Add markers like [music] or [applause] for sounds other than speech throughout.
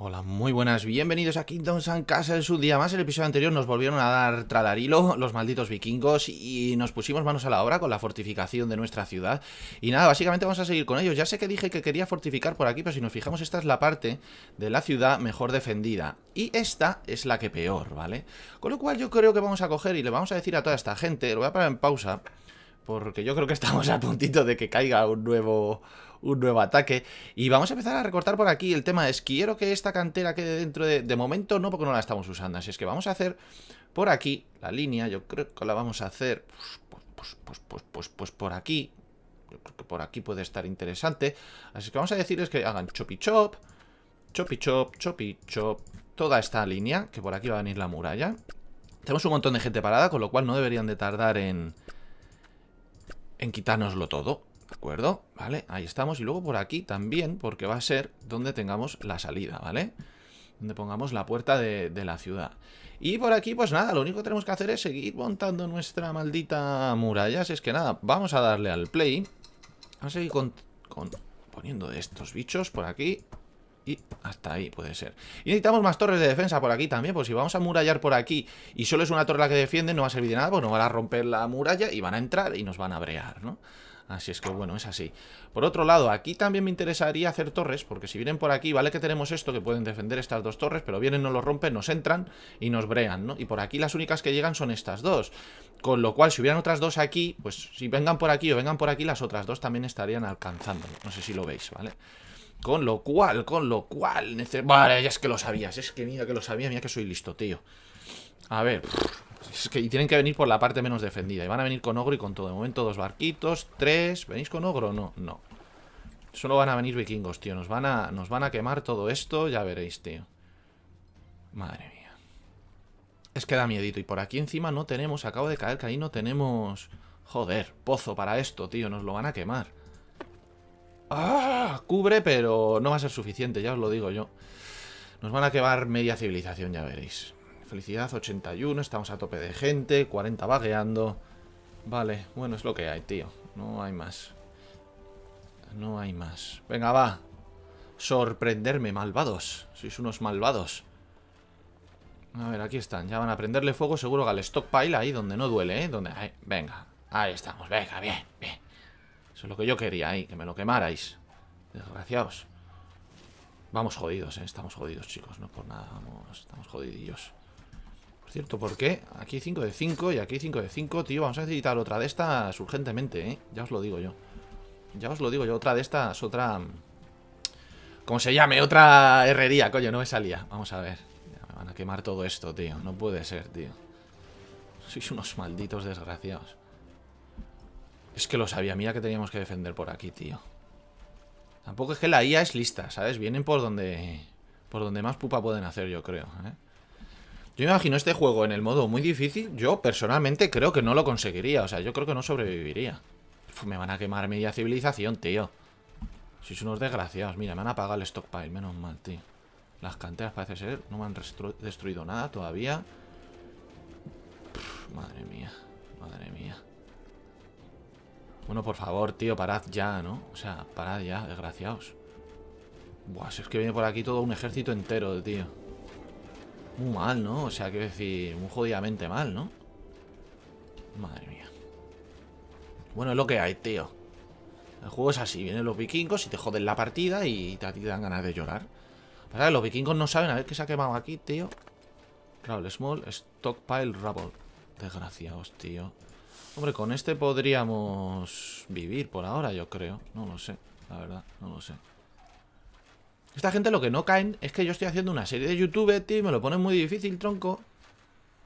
Hola, muy buenas, bienvenidos a Kingdoms and Castle, su día más. En el episodio anterior nos volvieron a dar tralarilo los malditos vikingos y nos pusimos manos a la obra con la fortificación de nuestra ciudad. Y nada, básicamente vamos a seguir con ellos. Ya sé que dije que quería fortificar por aquí, pero si nos fijamos esta es la parte de la ciudad mejor defendida. Y esta es la que peor, ¿vale? Con lo cual yo creo que vamos a coger y le vamos a decir a toda esta gente, lo voy a parar en pausa, porque yo creo que estamos a puntito de que caiga un nuevo un nuevo ataque. Y vamos a empezar a recortar por aquí. El tema es, quiero que esta cantera quede dentro de... De momento no, porque no la estamos usando. Así es que vamos a hacer por aquí la línea. Yo creo que la vamos a hacer... Pues, pues, pues, pues, pues, pues, pues por aquí. Yo creo que por aquí puede estar interesante. Así que vamos a decirles que hagan chopi chop, chopi chop, chopi chop. Toda esta línea, que por aquí va a venir la muralla. Tenemos un montón de gente parada, con lo cual no deberían de tardar en... En quitárnoslo todo. ¿De acuerdo? ¿Vale? Ahí estamos. Y luego por aquí también, porque va a ser donde tengamos la salida, ¿vale? Donde pongamos la puerta de, la ciudad. Y por aquí, pues nada, lo único que tenemos que hacer es seguir montando nuestra maldita muralla. Así es que nada, vamos a darle al play. Vamos a seguir con, poniendo estos bichos por aquí. Y hasta ahí puede ser. Y necesitamos más torres de defensa por aquí también. Pues si vamos a murallar por aquí y solo es una torre la que defiende, no va a servir de nada, pues nos van a romper la muralla y van a entrar y nos van a brear, ¿no? Así es que bueno, es así. Por otro lado, aquí también me interesaría hacer torres, porque si vienen por aquí, vale que tenemos esto, que pueden defender estas dos torres, pero vienen, no los rompen, nos entran y nos brean, ¿no? Y por aquí las únicas que llegan son estas dos. Con lo cual, si hubieran otras dos aquí, pues si vengan por aquí o vengan por aquí, las otras dos también estarían alcanzando. No sé si lo veis, ¿vale? Con lo cual, con lo cual... Vale, ya es que lo sabías, es que mira que lo sabía, mira que soy listo, tío. A ver y tienen que venir por la parte menos defendida. Y van a venir con ogro y con todo. De momento dos barquitos, tres. ¿Venís con ogro? No, no. Solo van a venir vikingos, tío. Nos van a, nos van a quemar todo esto. Ya veréis, tío. Madre mía. Es que da miedito. Y por aquí encima no tenemos... Acabo de caer que ahí no tenemos... Joder, pozo para esto, tío. Nos lo van a quemar. ¡Ah! Cubre, pero no va a ser suficiente. Ya os lo digo yo. Nos van a quemar media civilización, ya veréis. Felicidad, 81. Estamos a tope de gente. 40 vagueando. Vale, bueno, es lo que hay, tío. No hay más. No hay más. Venga, va. Sorprenderme, malvados. Sois unos malvados. A ver, aquí están. Ya van a prenderle fuego seguro que al stockpile ahí donde no duele, ¿eh? Donde... venga, ahí estamos. Venga, bien, bien. Eso es lo que yo quería ahí, que me lo quemarais. Desgraciados. Vamos jodidos, ¿eh? Estamos jodidos, chicos. No por nada, vamos. Estamos jodidillos. Por cierto, ¿por qué? Aquí 5 de 5 y aquí 5 de 5, tío. Vamos a necesitar otra de estas urgentemente, ¿eh? Ya os lo digo yo. Ya os lo digo yo, otra de estas, otra... Mm, ¿Cómo se llame? Otra herrería, coño, no me salía. Vamos a ver. me van a quemar todo esto, tío. No puede ser, tío. Sois unos malditos desgraciados. Es que lo sabía, mira que teníamos que defender por aquí, tío. Tampoco es que la IA es lista, ¿sabes? Vienen por donde... Por donde más pupa pueden hacer, yo creo, ¿eh? Yo me imagino este juego en el modo muy difícil. Yo personalmente creo que no lo conseguiría. O sea, yo creo que no sobreviviría. me van a quemar media civilización, tío. son unos desgraciados. Mira, me han apagado el stockpile. Menos mal, tío. Las canteras parece ser. No me han destruido nada todavía. madre mía. Madre mía. Bueno, por favor, tío, parad ya, ¿no? O sea, parad ya, desgraciados. Buah, si es que viene por aquí todo un ejército entero, tío. Muy mal, ¿no? O sea, quiero decir, muy jodidamente mal, ¿no? Madre mía. Bueno, es lo que hay, tío. El juego es así, vienen los vikingos y te joden la partida y te, dan ganas de llorar. los vikingos no saben a ver qué se ha quemado aquí, tío. Claro, small, stockpile, rubble. Desgraciados, tío. Hombre, con este podríamos vivir por ahora, yo creo. No lo sé, la verdad, no lo sé. Esta gente lo que no caen es que yo estoy haciendo una serie de YouTube, tío, y me lo ponen muy difícil, tronco.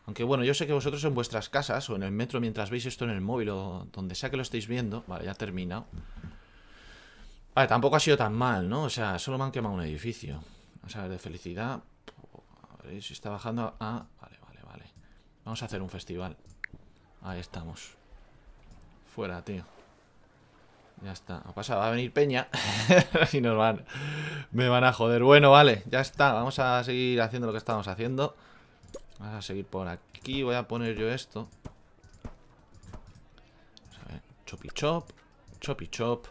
Aunque bueno, yo sé que vosotros en vuestras casas o en el metro mientras veis esto en el móvil o donde sea que lo estéis viendo. Vale, ya ha terminado. Vale, tampoco ha sido tan mal, ¿no? O sea, solo me han quemado un edificio. Vamos a ver, de felicidad. A ver si está bajando Ah, Vale, vale, vale. Vamos a hacer un festival. Ahí estamos. Fuera, tío. Ya está. va a venir Peña. [laughs] y nos van. Me van a joder. Bueno, vale, ya está. Vamos a seguir haciendo lo que estábamos haciendo. Vamos a seguir por aquí. Voy a poner yo esto. Vamos a ver. y chop. y chop.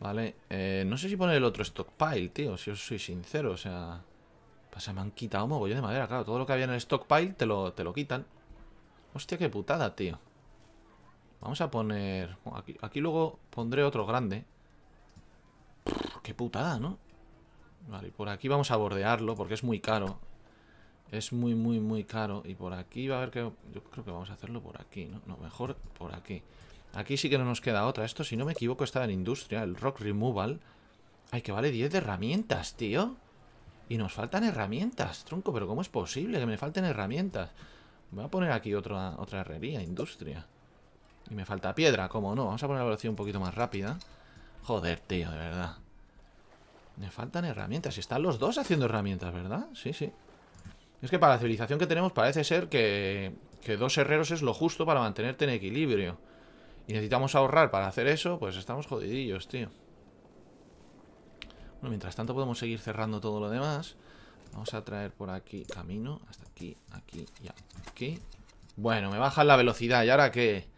Vale. Eh, no sé si poner el otro stockpile, tío. Si os soy sincero. O sea. Pasa, me han quitado mogollón de madera. Claro, todo lo que había en el stockpile te lo, te lo quitan. Hostia, qué putada, tío. Vamos a poner... Aquí, aquí luego pondré otro grande. qué putada, ¿no? Vale, y por aquí vamos a bordearlo porque es muy caro. Es muy, muy, muy caro. Y por aquí va a haber que... Yo creo que vamos a hacerlo por aquí, ¿no? No, mejor por aquí. Aquí sí que no nos queda otra. Esto, si no me equivoco, está en industria. El Rock Removal. Ay, que vale 10 de herramientas, tío. Y nos faltan herramientas, tronco. Pero ¿cómo es posible que me falten herramientas? Voy a poner aquí otra, otra herrería, industria. Y me falta piedra, ¿cómo no? Vamos a poner la velocidad un poquito más rápida. Joder, tío, de verdad. Me faltan herramientas. Están los dos haciendo herramientas, ¿verdad? Sí, sí. Es que para la civilización que tenemos parece ser que, que dos herreros es lo justo para mantenerte en equilibrio. Y necesitamos ahorrar para hacer eso, pues estamos jodidillos, tío. Bueno, mientras tanto podemos seguir cerrando todo lo demás. Vamos a traer por aquí camino, hasta aquí, aquí y aquí. Bueno, me bajan la velocidad. ¿Y ahora qué?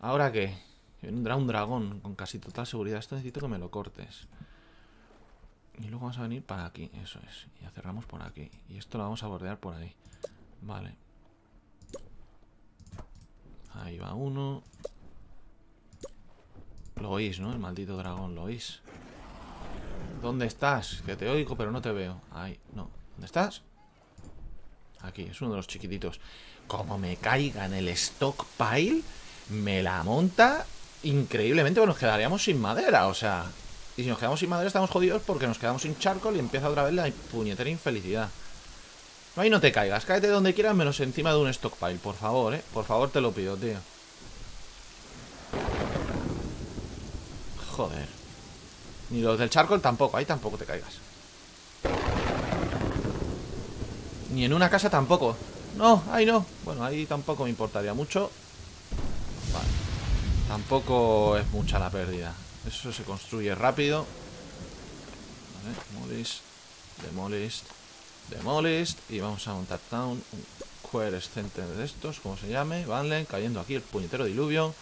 ¿Ahora qué? Vendrá un dragón con casi total seguridad. Esto necesito que me lo cortes. Y luego vamos a venir para aquí, eso es. Y ya cerramos por aquí. Y esto lo vamos a bordear por ahí. Vale. Ahí va uno. Lo oís, ¿no? El maldito dragón, lo oís. ¿Dónde estás? Que te oigo, pero no te veo. Ahí, no. ¿Dónde estás? Aquí, es uno de los chiquititos. Como me caiga en el stockpile, me la monta increíblemente, porque nos quedaríamos sin madera, o sea... Y si nos quedamos sin madera estamos jodidos porque nos quedamos sin charco y empieza otra vez la puñetera infelicidad. ahí no te caigas, cáete donde quieras menos encima de un stockpile, por favor, eh. Por favor te lo pido, tío. Joder. Ni los del charco tampoco, ahí tampoco te caigas. Ni en una casa tampoco. No, ahí no. Bueno, ahí tampoco me importaría mucho. Tampoco es mucha la pérdida. Eso se construye rápido. Vale, Demolish demolist, demolist. Y vamos a montar town, un center de estos, como se llame. Vale, cayendo aquí el puñetero diluvio.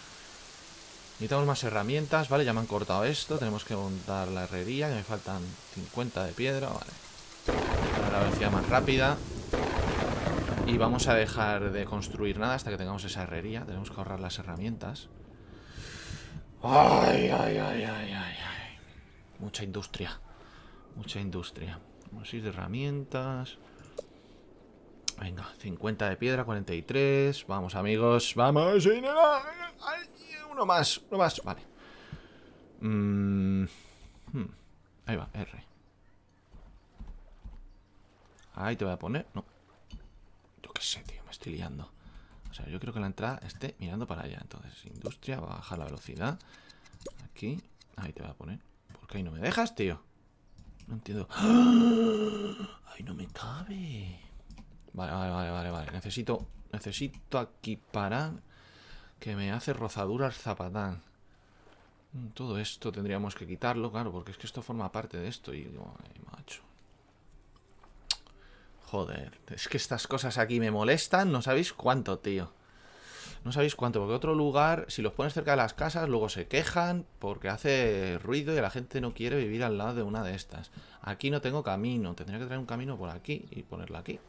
Necesitamos más herramientas, ¿vale? Ya me han cortado esto. Tenemos que montar la herrería, que me faltan 50 de piedra, vale. Para la velocidad más rápida. Y vamos a dejar de construir nada hasta que tengamos esa herrería. Tenemos que ahorrar las herramientas. Ay, ay, ay, ay, ay, Mucha industria. Mucha industria. Vamos a ir de herramientas. Venga, 50 de piedra, 43. Vamos, amigos. Vamos. Uno más, uno más. Vale. Mm, hmm. Ahí va, R. Ahí te voy a poner. No. Yo qué sé, tío. Me estoy liando yo creo que la entrada esté mirando para allá. Entonces, industria, bajar la velocidad. Aquí. Ahí te va a poner. porque ahí no me dejas, tío? No entiendo. Ahí no me cabe! Vale, vale, vale, vale, Necesito, necesito aquí para Que me hace rozadura el zapatán. Todo esto tendríamos que quitarlo, claro, porque es que esto forma parte de esto. Y macho. Joder, es que estas cosas aquí me molestan, no sabéis cuánto, tío. No sabéis cuánto, porque otro lugar, si los pones cerca de las casas, luego se quejan porque hace ruido y la gente no quiere vivir al lado de una de estas. Aquí no tengo camino, tendría que traer un camino por aquí y ponerlo aquí.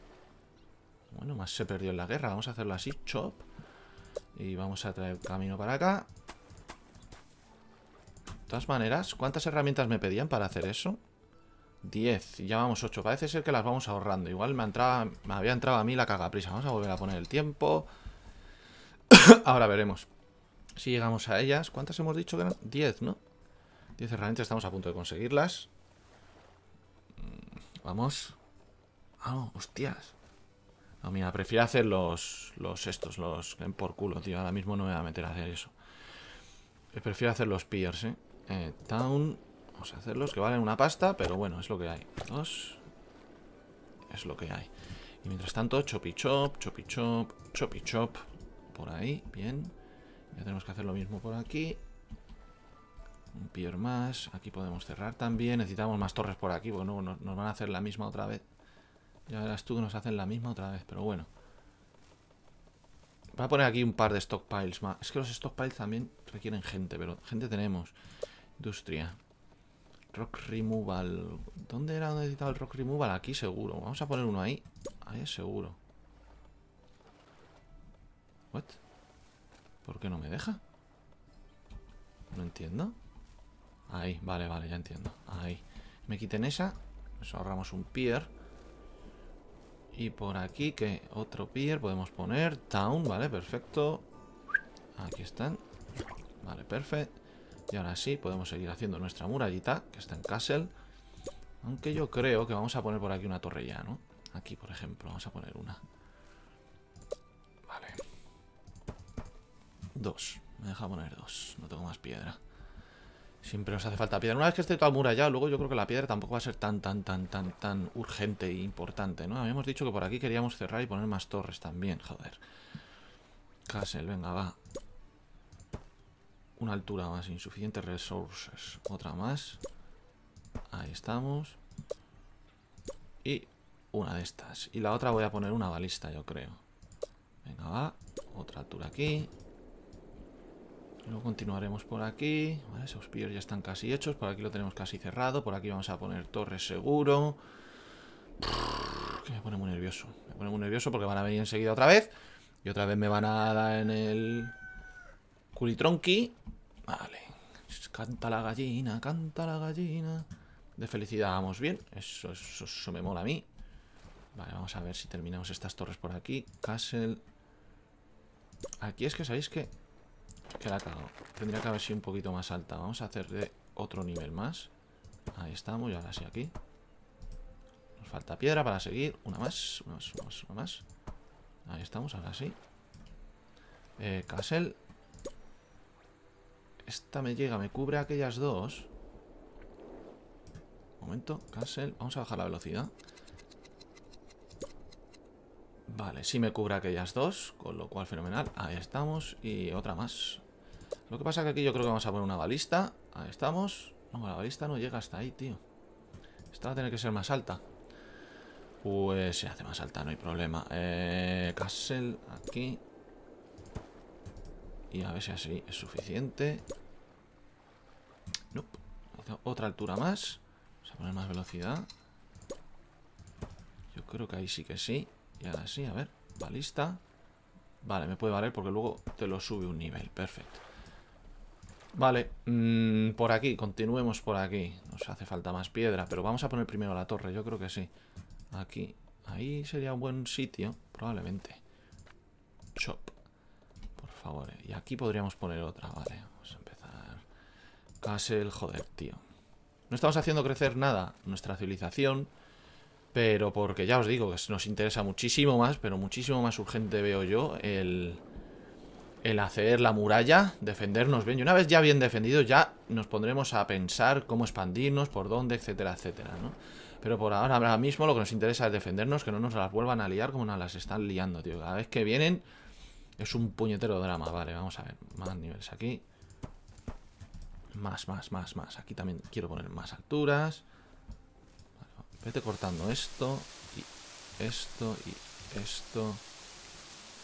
Bueno, más se perdió en la guerra, vamos a hacerlo así, chop. Y vamos a traer camino para acá. De todas maneras, ¿cuántas herramientas me pedían para hacer eso? 10, ya vamos 8. Parece ser que las vamos ahorrando. Igual me, entraba, me había entrado a mí la cagaprisa. Vamos a volver a poner el tiempo. [coughs] Ahora veremos. Si llegamos a ellas. ¿Cuántas hemos dicho que eran? 10, ¿no? 10 herramientas, estamos a punto de conseguirlas. Mm, vamos. Ah, hostias. No, mira, prefiero hacer los, los estos, los por culo, tío. Ahora mismo no me voy a meter a hacer eso. Prefiero hacer los peers, ¿eh? eh town Vamos a hacerlos, que valen una pasta, pero bueno, es lo que hay. Dos. Es lo que hay. Y mientras tanto, y chop, y chop, chop y chop. Por ahí, bien. Ya tenemos que hacer lo mismo por aquí. Un pier más. Aquí podemos cerrar también. Necesitamos más torres por aquí, porque no, nos van a hacer la misma otra vez. Ya verás tú que nos hacen la misma otra vez, pero bueno. Voy a poner aquí un par de stockpiles más. Es que los stockpiles también requieren gente, pero gente tenemos. Industria. Rock Removal. ¿Dónde era donde necesitaba el Rock Removal? Aquí seguro. Vamos a poner uno ahí. Ahí es seguro. ¿What? ¿Por qué no me deja? No entiendo. Ahí, vale, vale, ya entiendo. Ahí. Me quiten esa. Nos ahorramos un pier. Y por aquí, ¿qué? otro pier podemos poner. Town, vale, perfecto. Aquí están. Vale, perfecto. Y ahora sí, podemos seguir haciendo nuestra murallita, que está en Castle. Aunque yo creo que vamos a poner por aquí una torre ya, ¿no? Aquí, por ejemplo, vamos a poner una. Vale. Dos. Me deja poner dos. No tengo más piedra. Siempre nos hace falta piedra. Una vez que esté toda muralla, luego yo creo que la piedra tampoco va a ser tan, tan, tan, tan, tan urgente e importante, ¿no? Habíamos dicho que por aquí queríamos cerrar y poner más torres también, joder. Castle, venga, va. Una altura más, insuficientes resources. Otra más. Ahí estamos. Y una de estas. Y la otra voy a poner una balista, yo creo. Venga, va. Otra altura aquí. Luego continuaremos por aquí. Vale, esos piers ya están casi hechos. Por aquí lo tenemos casi cerrado. Por aquí vamos a poner torre seguro. Que me pone muy nervioso. Me pone muy nervioso porque van a venir enseguida otra vez. Y otra vez me van a dar en el... Culitronqui. Vale. Canta la gallina, canta la gallina. De felicidad vamos bien. Eso, eso, me mola a mí. Vale, vamos a ver si terminamos estas torres por aquí. Castle. Aquí es que sabéis que... Que la cago. Tendría que haber sido un poquito más alta. Vamos a hacer de otro nivel más. Ahí estamos, y ahora sí aquí. Nos falta piedra para seguir. Una más, una más, una más, una más. Ahí estamos, ahora sí. Eh, Castle. Esta me llega, me cubre aquellas dos. Momento, cancel. Vamos a bajar la velocidad. Vale, sí me cubre aquellas dos, con lo cual fenomenal. Ahí estamos. Y otra más. Lo que pasa que aquí yo creo que vamos a poner una balista. Ahí estamos. No, la balista no llega hasta ahí, tío. Esta va a tener que ser más alta. Pues se hace más alta, no hay problema. Eh, castle, aquí. Y a ver si así es suficiente. Nope. Otra altura más. Vamos a poner más velocidad. Yo creo que ahí sí que sí. Y ahora sí, a ver. Balista. Vale, me puede valer porque luego te lo sube un nivel. Perfecto. Vale, mm, por aquí, continuemos por aquí. Nos hace falta más piedra, pero vamos a poner primero la torre, yo creo que sí. Aquí, ahí sería un buen sitio, probablemente. Chop favor. Eh. Y aquí podríamos poner otra, vale. Vamos a empezar. Castle, joder, tío. No estamos haciendo crecer nada nuestra civilización, pero porque ya os digo que nos interesa muchísimo más, pero muchísimo más urgente veo yo el, el hacer la muralla, defendernos bien. Y una vez ya bien defendidos ya nos pondremos a pensar cómo expandirnos, por dónde, etcétera, etcétera, ¿no? Pero por ahora, ahora mismo lo que nos interesa es defendernos, que no nos las vuelvan a liar como nos las están liando, tío. Cada vez que vienen es un puñetero drama. Vale, vamos a ver. Más niveles aquí. Más, más, más, más. Aquí también quiero poner más alturas. vete cortando esto. Y esto. Y esto.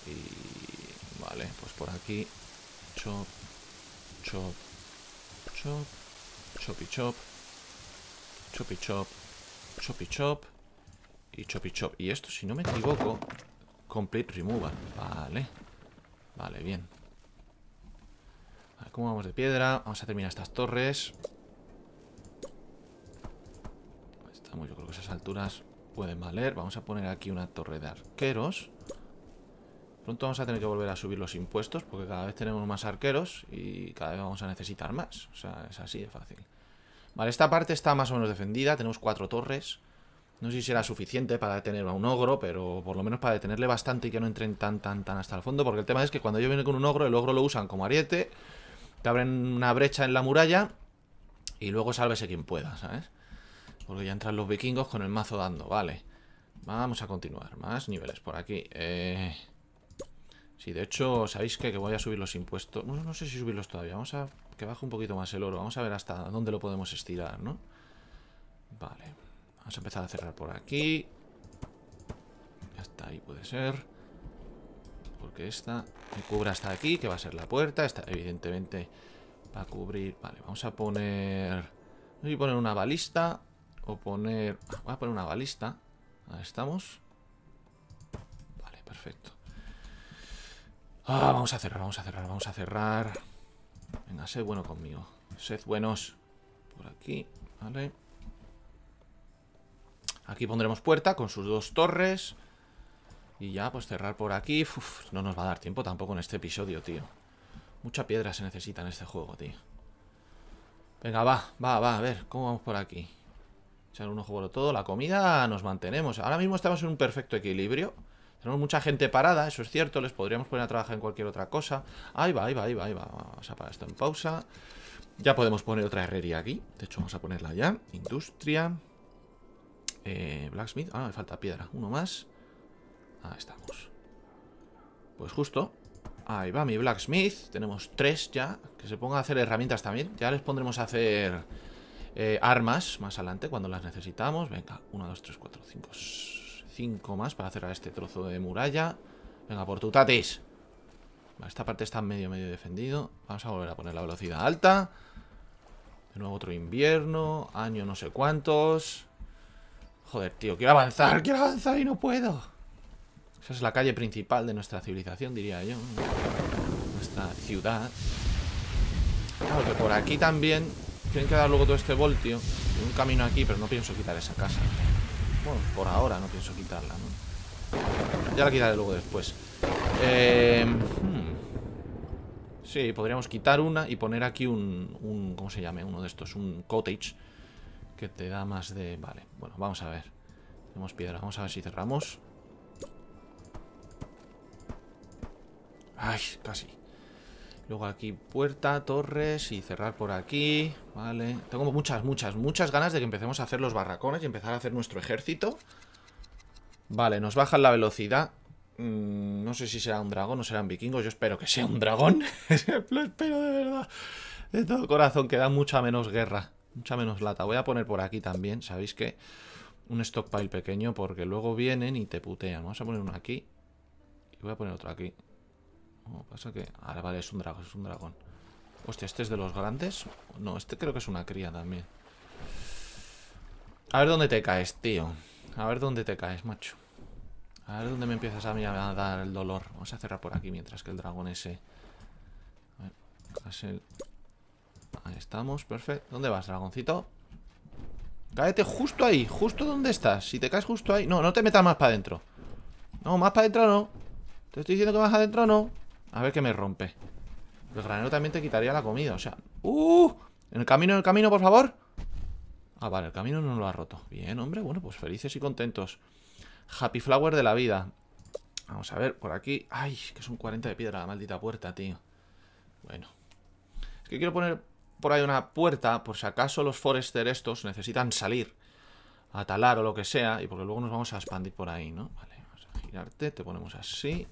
Y... Vale, pues por aquí. Chop. Chop. Chop. Chop y chop. Chop y chop. Chop y chop. Y chop y chop. Y esto, si no me equivoco... Complete removal. Vale. Vale, bien. A ver, ¿Cómo vamos de piedra? Vamos a terminar estas torres. Estamos, yo creo que esas alturas pueden valer. Vamos a poner aquí una torre de arqueros. Pronto vamos a tener que volver a subir los impuestos porque cada vez tenemos más arqueros y cada vez vamos a necesitar más. O sea, es así de fácil. Vale, esta parte está más o menos defendida. Tenemos cuatro torres. No sé si será suficiente para detener a un ogro, pero por lo menos para detenerle bastante y que no entren tan, tan, tan hasta el fondo. Porque el tema es que cuando yo vienen con un ogro, el ogro lo usan como ariete, te abren una brecha en la muralla y luego sálvese quien pueda, ¿sabes? Porque ya entran los vikingos con el mazo dando, vale. Vamos a continuar, más niveles por aquí. Eh... Sí, de hecho, ¿sabéis Que voy a subir los impuestos. No, no sé si subirlos todavía. Vamos a que baje un poquito más el oro. Vamos a ver hasta dónde lo podemos estirar, ¿no? Vale. Vamos a empezar a cerrar por aquí. Hasta ahí puede ser. Porque esta me cubre hasta aquí, que va a ser la puerta. Esta, evidentemente, va a cubrir... Vale, vamos a poner... Voy a poner una balista. O poner... Ah, voy a poner una balista. Ahí estamos. Vale, perfecto. Ah, vamos a cerrar, vamos a cerrar, vamos a cerrar. Venga, sed bueno conmigo. Sed buenos. Por aquí, vale. Aquí pondremos puerta con sus dos torres. Y ya, pues cerrar por aquí. no nos va a dar tiempo tampoco en este episodio, tío. Mucha piedra se necesita en este juego, tío. Venga, va, va, va. A ver, ¿cómo vamos por aquí? Echar uno, juego todo. La comida nos mantenemos. Ahora mismo estamos en un perfecto equilibrio. Tenemos mucha gente parada, eso es cierto. Les podríamos poner a trabajar en cualquier otra cosa. Ahí va, ahí va, ahí va, ahí va. Vamos a parar esto en pausa. Ya podemos poner otra herrería aquí. De hecho, vamos a ponerla ya. Industria. Eh, blacksmith. Ah, me falta piedra. Uno más. Ahí estamos. Pues justo. Ahí va mi blacksmith. Tenemos tres ya. Que se ponga a hacer herramientas también. Ya les pondremos a hacer eh, armas más adelante cuando las necesitamos. Venga, uno, dos, tres, cuatro, cinco. Cinco más para cerrar este trozo de muralla. Venga, por tu tatis. esta parte está medio, medio defendido. Vamos a volver a poner la velocidad alta. De nuevo otro invierno. Año no sé cuántos. Joder, tío, quiero avanzar, quiero avanzar y no puedo. Esa es la calle principal de nuestra civilización, diría yo. Nuestra ciudad. Claro, que por aquí también tienen que dar luego todo este voltio. un camino aquí, pero no pienso quitar esa casa. Bueno, por ahora no pienso quitarla, ¿no? Ya la quitaré luego después. Eh, Sí, podríamos quitar una y poner aquí un, un... ¿Cómo se llame? Uno de estos, un cottage que te da más de... Vale, bueno, vamos a ver. Tenemos piedra, vamos a ver si cerramos. Ay, casi. Luego aquí puerta, torres y cerrar por aquí. Vale. Tengo muchas, muchas, muchas ganas de que empecemos a hacer los barracones y empezar a hacer nuestro ejército. Vale, nos bajan la velocidad. Mm, no sé si será un dragón o serán vikingos. Yo espero que sea un dragón. [laughs] Lo espero de verdad. De todo corazón, que da mucha menos guerra mucha menos lata. Voy a poner por aquí también, ¿sabéis qué? Un stockpile pequeño porque luego vienen y te putean. Vamos a poner uno aquí y voy a poner otro aquí. ¿Cómo pasa que... Ahora vale, es un dragón, es un dragón. Hostia, ¿este es de los grandes? No, este creo que es una cría también. A ver dónde te caes, tío. A ver dónde te caes, macho. A ver dónde me empiezas a a dar el dolor. Vamos a cerrar por aquí mientras que el dragón ese... A ver, el... Ahí estamos, perfecto. ¿Dónde vas, dragoncito? Cállate justo ahí, justo donde estás. Si te caes justo ahí. No, no te metas más para adentro. No, más para adentro no. Te estoy diciendo que más adentro no. A ver qué me rompe. El granero también te quitaría la comida, o sea. ¡Uh! En el camino, en el camino, por favor. Ah, vale, el camino no lo ha roto. Bien, hombre, bueno, pues felices y contentos. Happy flower de la vida. Vamos a ver, por aquí. Ay, que son 40 de piedra la maldita puerta, tío. Bueno. Es que quiero poner por ahí una puerta, por si acaso los forester estos necesitan salir a talar o lo que sea, y porque luego nos vamos a expandir por ahí, ¿no? Vale, vamos a girarte, te ponemos así.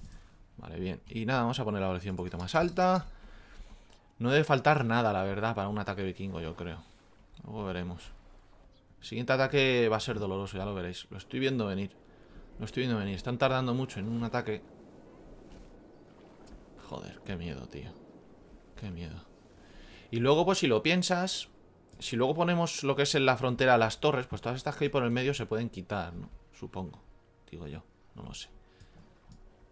Vale, bien. Y nada, vamos a poner la velocidad un poquito más alta. No debe faltar nada, la verdad, para un ataque vikingo, yo creo. Luego veremos. siguiente ataque va a ser doloroso, ya lo veréis. Lo estoy viendo venir. Lo estoy viendo venir. Están tardando mucho en un ataque. Joder, qué miedo, tío. Qué miedo. Y luego, pues si lo piensas, si luego ponemos lo que es en la frontera las torres, pues todas estas que hay por el medio se pueden quitar, ¿no? Supongo, digo yo, no lo sé.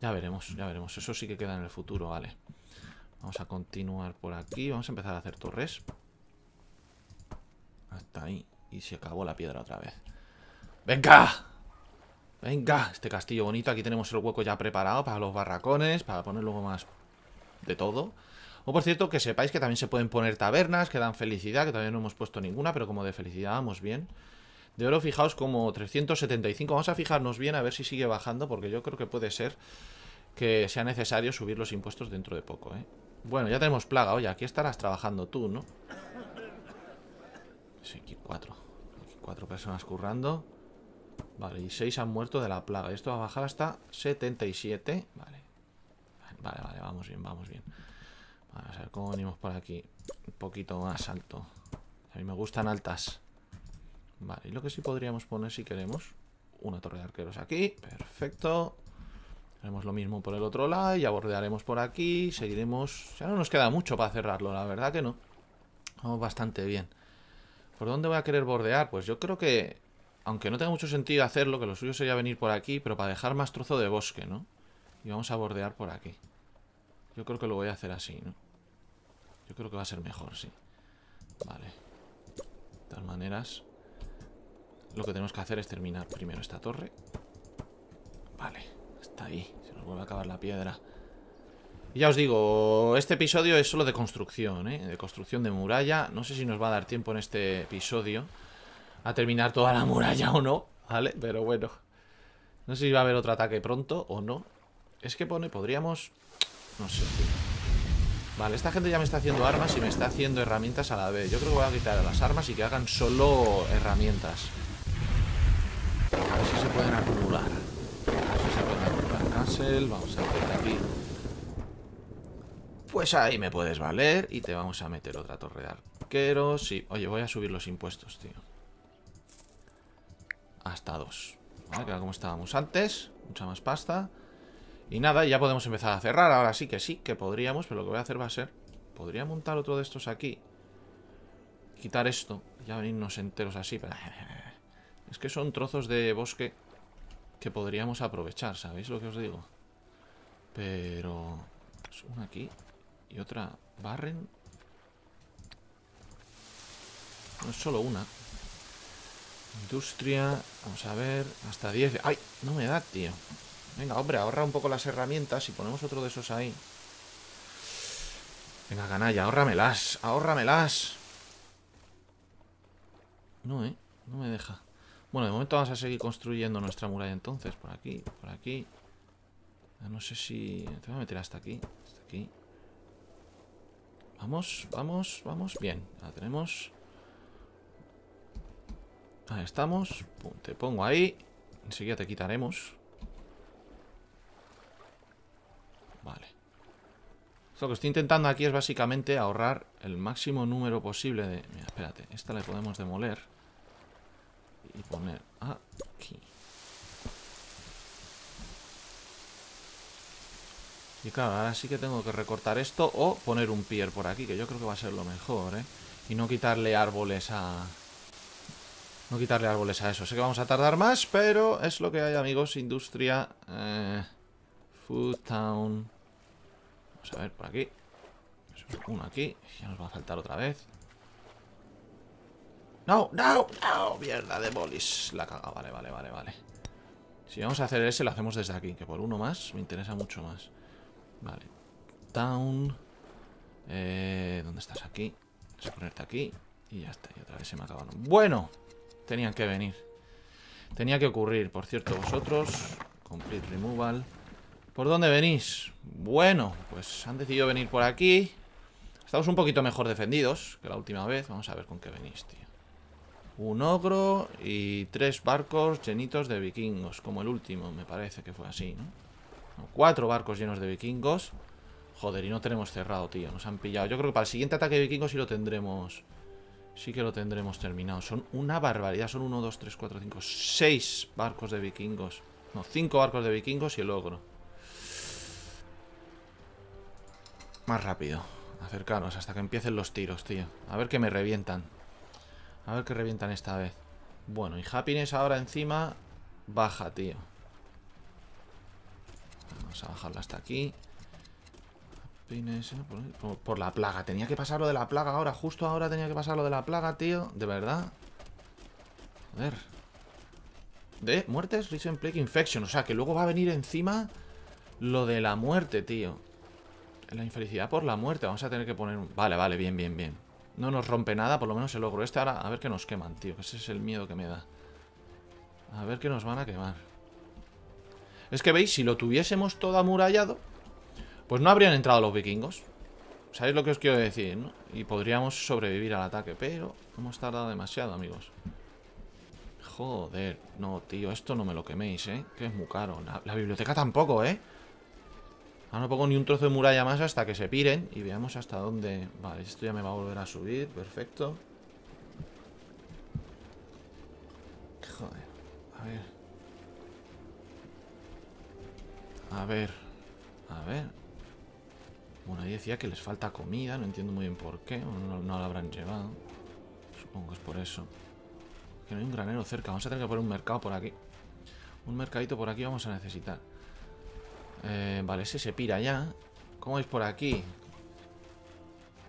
Ya veremos, ya veremos. Eso sí que queda en el futuro, vale. Vamos a continuar por aquí. Vamos a empezar a hacer torres. Hasta ahí. Y se acabó la piedra otra vez. ¡Venga! ¡Venga! Este castillo bonito. Aquí tenemos el hueco ya preparado para los barracones, para poner luego más de todo. O por cierto, que sepáis que también se pueden poner tabernas que dan felicidad, que todavía no hemos puesto ninguna, pero como de felicidad vamos bien. De oro, fijaos como 375. Vamos a fijarnos bien a ver si sigue bajando, porque yo creo que puede ser que sea necesario subir los impuestos dentro de poco, ¿eh? Bueno, ya tenemos plaga. Oye, aquí estarás trabajando tú, ¿no? Sí, aquí cuatro. Aquí cuatro personas currando. Vale, y seis han muerto de la plaga. esto va a bajar hasta 77. Vale. Vale, vale, vamos bien, vamos bien. Vamos a ver cómo venimos por aquí. Un poquito más alto. A mí me gustan altas. Vale, y lo que sí podríamos poner si queremos. Una torre de arqueros aquí. Perfecto. Haremos lo mismo por el otro lado. Ya bordearemos por aquí. Seguiremos. Ya no nos queda mucho para cerrarlo, la verdad que no. Vamos bastante bien. ¿Por dónde voy a querer bordear? Pues yo creo que... Aunque no tenga mucho sentido hacerlo, que lo suyo sería venir por aquí, pero para dejar más trozo de bosque, ¿no? Y vamos a bordear por aquí. Yo creo que lo voy a hacer así, ¿no? Yo creo que va a ser mejor, sí. Vale. De todas maneras, lo que tenemos que hacer es terminar primero esta torre. Vale, está ahí. Se nos vuelve a acabar la piedra. Y ya os digo, este episodio es solo de construcción, ¿eh? De construcción de muralla. No sé si nos va a dar tiempo en este episodio a terminar toda la muralla o no, ¿vale? Pero bueno. No sé si va a haber otro ataque pronto o no. Es que pone, podríamos no sé, Vale, esta gente ya me está haciendo armas y me está haciendo herramientas a la vez. Yo creo que voy a quitar las armas y que hagan solo herramientas. A ver si se pueden acumular. A ver si se pueden acumular. Cancel, vamos a meter aquí. Pues ahí me puedes valer y te vamos a meter otra torre de arqueros. Sí, oye, voy a subir los impuestos, tío. Hasta dos. Vale, que como estábamos antes. Mucha más pasta. Y nada, ya podemos empezar a cerrar. Ahora sí que sí, que podríamos, pero lo que voy a hacer va a ser... Podría montar otro de estos aquí. Quitar esto. Ya venirnos enteros así. Pero... [laughs] Es que son trozos de bosque que podríamos aprovechar, ¿sabéis lo que os digo? Pero... Pues, una aquí y otra barren. No es solo una. Industria, vamos a ver, hasta 10. ¡Ay! No me da, tío. Venga, hombre, ahorra un poco las herramientas y ponemos otro de esos ahí. Venga, canalla, ahórramelas, ahórramelas. No, ¿eh? No me deja. Bueno, de momento vamos a seguir construyendo nuestra muralla entonces. Por aquí, por aquí. No sé si... Te voy a meter hasta aquí. Hasta aquí. Vamos, vamos, vamos. Bien, la tenemos. Ahí estamos. te pongo ahí. Enseguida te quitaremos. Vale. Lo que estoy intentando aquí es básicamente ahorrar el máximo número posible de... Mira, espérate, esta la podemos demoler. Y poner aquí. Y claro, ahora sí que tengo que recortar esto o poner un pier por aquí, que yo creo que va a ser lo mejor, ¿eh? Y no quitarle árboles a... No quitarle árboles a eso. Sé que vamos a tardar más, pero es lo que hay, amigos. Industria... Eh... Food Town... Vamos a ver por aquí. Uno aquí. Ya nos va a faltar otra vez. ¡No! ¡No! ¡No! ¡Mierda de bolis! La caga. Vale, vale, vale, vale. Si vamos a hacer ese, lo hacemos desde aquí. Que por uno más me interesa mucho más. Vale. Town. Eh, ¿Dónde estás? Aquí. Vamos ponerte aquí. Y ya está. Y otra vez se me acabaron. ¡Bueno! Tenían que venir. Tenía que ocurrir. Por cierto, vosotros... Complete removal... ¿Por dónde venís? Bueno, pues han decidido venir por aquí Estamos un poquito mejor defendidos que la última vez Vamos a ver con qué venís, tío Un ogro y tres barcos llenitos de vikingos Como el último, me parece que fue así, ¿no? cuatro barcos llenos de vikingos Joder, y no tenemos cerrado, tío Nos han pillado Yo creo que para el siguiente ataque de vikingos sí lo tendremos Sí que lo tendremos terminado Son una barbaridad Son uno, dos, tres, cuatro, cinco Seis barcos de vikingos No, cinco barcos de vikingos y el ogro Más rápido. acercarnos hasta que empiecen los tiros, tío. A ver que me revientan. A ver que revientan esta vez. Bueno, y Happiness ahora encima baja, tío. Vamos a bajarla hasta aquí. Happiness... Eh, por, por la plaga. Tenía que pasar lo de la plaga ahora. Justo ahora tenía que pasar lo de la plaga, tío. De verdad. ver De muertes, Reason Plague Infection. O sea, que luego va a venir encima lo de la muerte, tío la infelicidad por la muerte. Vamos a tener que poner Vale, vale, bien, bien, bien. No nos rompe nada, por lo menos el logro este. Ahora, a ver qué nos queman, tío. Que ese es el miedo que me da. A ver qué nos van a quemar. Es que veis, si lo tuviésemos todo amurallado, pues no habrían entrado los vikingos. ¿Sabéis lo que os quiero decir, no? Y podríamos sobrevivir al ataque, pero hemos tardado demasiado, amigos. Joder, no, tío, esto no me lo queméis, ¿eh? Que es muy caro. la biblioteca tampoco, ¿eh? Ahora no pongo ni un trozo de muralla más hasta que se piren y veamos hasta dónde... Vale, esto ya me va a volver a subir, perfecto. Joder, a ver. A ver, a ver. Bueno, ahí decía que les falta comida, no entiendo muy bien por qué, no, lo la habrán llevado. Supongo que es por eso. Que no hay un granero cerca, vamos a tener que poner un mercado por aquí. Un mercadito por aquí vamos a necesitar. Eh, vale, ese se pira ya. ¿Cómo vais por aquí?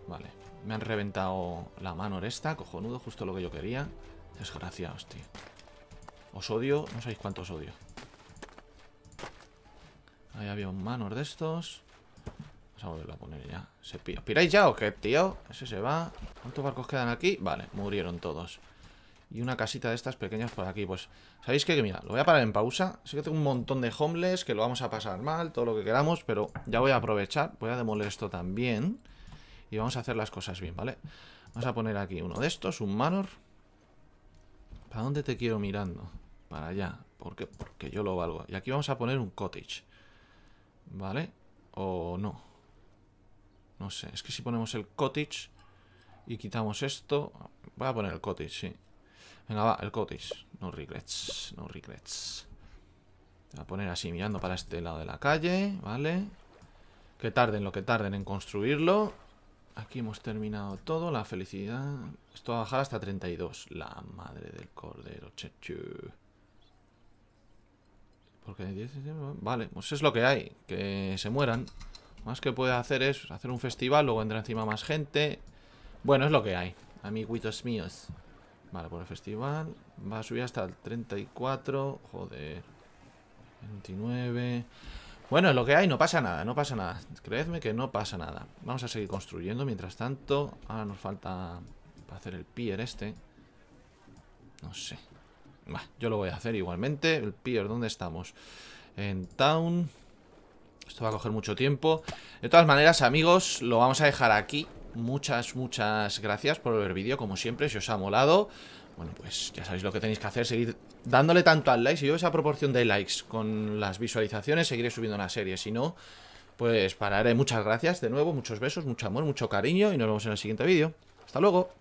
Vale. Me han reventado la mano esta, cojonudo, justo lo que yo quería. Desgraciados, tío. Os odio, no sabéis cuánto os odio. Ahí había un manor de estos. Vamos a volverlo a poner ya. ¿Se pira. ¿Piráis ya o qué, tío? Ese se va. ¿Cuántos barcos quedan aquí? Vale, murieron todos. Y una casita de estas pequeñas por aquí. Pues, ¿sabéis qué? Que mira, lo voy a parar en pausa. Sé que tengo un montón de homeless, que lo vamos a pasar mal, todo lo que queramos, pero ya voy a aprovechar. Voy a demoler esto también. Y vamos a hacer las cosas bien, ¿vale? Vamos a poner aquí uno de estos, un manor. ¿Para dónde te quiero mirando? Para allá. ¿Por Porque yo lo valgo. Y aquí vamos a poner un cottage. ¿Vale? O no. No sé. Es que si ponemos el cottage y quitamos esto... Voy a poner el cottage, sí. Venga, va, el cotis. No regrets, no regrets. Te voy a poner así, mirando para este lado de la calle, ¿vale? Que tarden lo que tarden en construirlo. Aquí hemos terminado todo, la felicidad. Esto va a bajar hasta 32. La madre del cordero, chechu. Vale, pues es lo que hay. Que se mueran. Lo Más que puede hacer es hacer un festival, luego entra encima más gente. Bueno, es lo que hay. Amiguitos míos. Vale, por el festival va a subir hasta el 34. Joder. 29. Bueno, lo que hay, no pasa nada, no pasa nada. Creedme que no pasa nada. Vamos a seguir construyendo mientras tanto. Ahora nos falta para hacer el pier este. No sé. yo lo voy a hacer igualmente. El pier, ¿dónde estamos? En town. Esto va a coger mucho tiempo. De todas maneras, amigos, lo vamos a dejar aquí muchas, muchas gracias por ver el vídeo, como siempre, si os ha molado. Bueno, pues ya sabéis lo que tenéis que hacer, seguir dándole tanto al like. Si yo esa proporción de likes con las visualizaciones, seguiré subiendo una serie. Si no, pues pararé. Muchas gracias de nuevo, muchos besos, mucho amor, mucho cariño y nos vemos en el siguiente vídeo. Hasta luego.